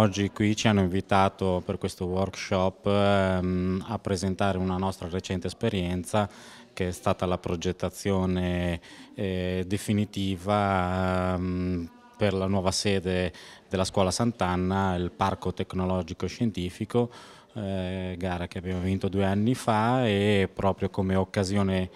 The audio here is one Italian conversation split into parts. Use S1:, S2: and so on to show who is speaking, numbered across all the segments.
S1: Oggi qui ci hanno invitato per questo workshop ehm, a presentare una nostra recente esperienza che è stata la progettazione eh, definitiva ehm, per la nuova sede della Scuola Sant'Anna, il Parco Tecnologico Scientifico, eh, gara che abbiamo vinto due anni fa e proprio come occasione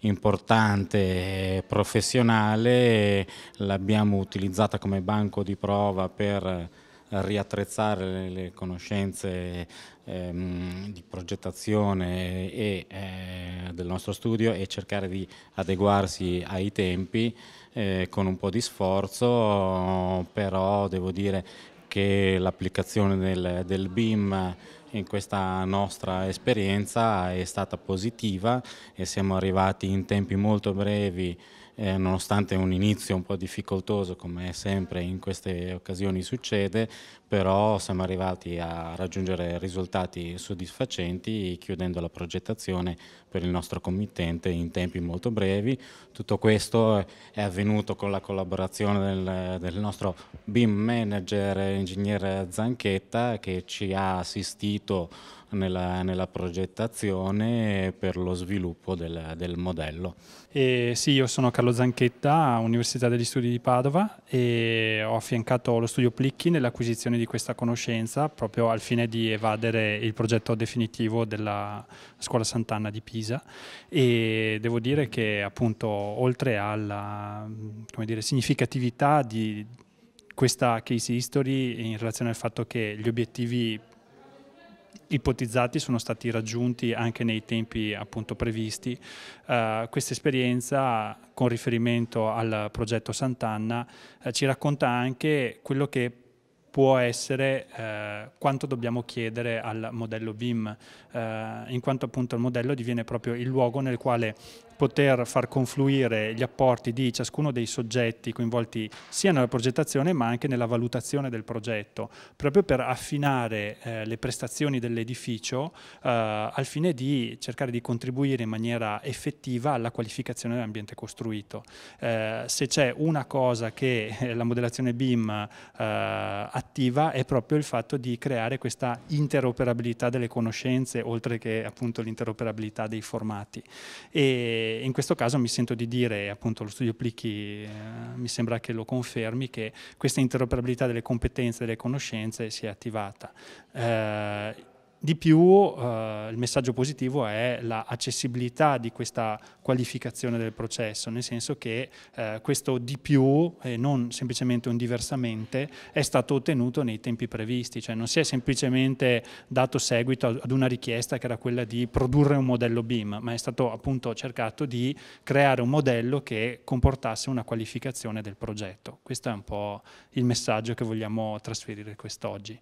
S1: importante e professionale l'abbiamo utilizzata come banco di prova per riattrezzare le conoscenze ehm, di progettazione e, eh, del nostro studio e cercare di adeguarsi ai tempi eh, con un po' di sforzo, però devo dire che l'applicazione del, del BIM in questa nostra esperienza è stata positiva e siamo arrivati in tempi molto brevi eh, nonostante un inizio un po' difficoltoso come sempre in queste occasioni succede, però siamo arrivati a raggiungere risultati soddisfacenti chiudendo la progettazione per il nostro committente in tempi molto brevi. Tutto questo è avvenuto con la collaborazione del, del nostro BIM manager, ingegnere Zanchetta, che ci ha assistito partito nella, nella progettazione per lo sviluppo del, del modello.
S2: E sì, io sono Carlo Zanchetta, Università degli Studi di Padova e ho affiancato lo studio Plicchi nell'acquisizione di questa conoscenza proprio al fine di evadere il progetto definitivo della Scuola Sant'Anna di Pisa e devo dire che appunto oltre alla dire, significatività di questa case history in relazione al fatto che gli obiettivi ipotizzati sono stati raggiunti anche nei tempi appunto previsti. Uh, questa esperienza con riferimento al progetto Sant'Anna uh, ci racconta anche quello che può essere eh, quanto dobbiamo chiedere al modello BIM, eh, in quanto appunto il modello diviene proprio il luogo nel quale poter far confluire gli apporti di ciascuno dei soggetti coinvolti sia nella progettazione ma anche nella valutazione del progetto, proprio per affinare eh, le prestazioni dell'edificio eh, al fine di cercare di contribuire in maniera effettiva alla qualificazione dell'ambiente costruito. Eh, se c'è una cosa che la modellazione BIM eh, attiva è proprio il fatto di creare questa interoperabilità delle conoscenze, oltre che appunto l'interoperabilità dei formati. E in questo caso mi sento di dire, appunto lo studio Plichi eh, mi sembra che lo confermi, che questa interoperabilità delle competenze, e delle conoscenze si è attivata. Eh, di più eh, il messaggio positivo è l'accessibilità di questa qualificazione del processo, nel senso che eh, questo di più, e non semplicemente un diversamente, è stato ottenuto nei tempi previsti, cioè non si è semplicemente dato seguito ad una richiesta che era quella di produrre un modello BIM, ma è stato appunto cercato di creare un modello che comportasse una qualificazione del progetto. Questo è un po' il messaggio che vogliamo trasferire quest'oggi.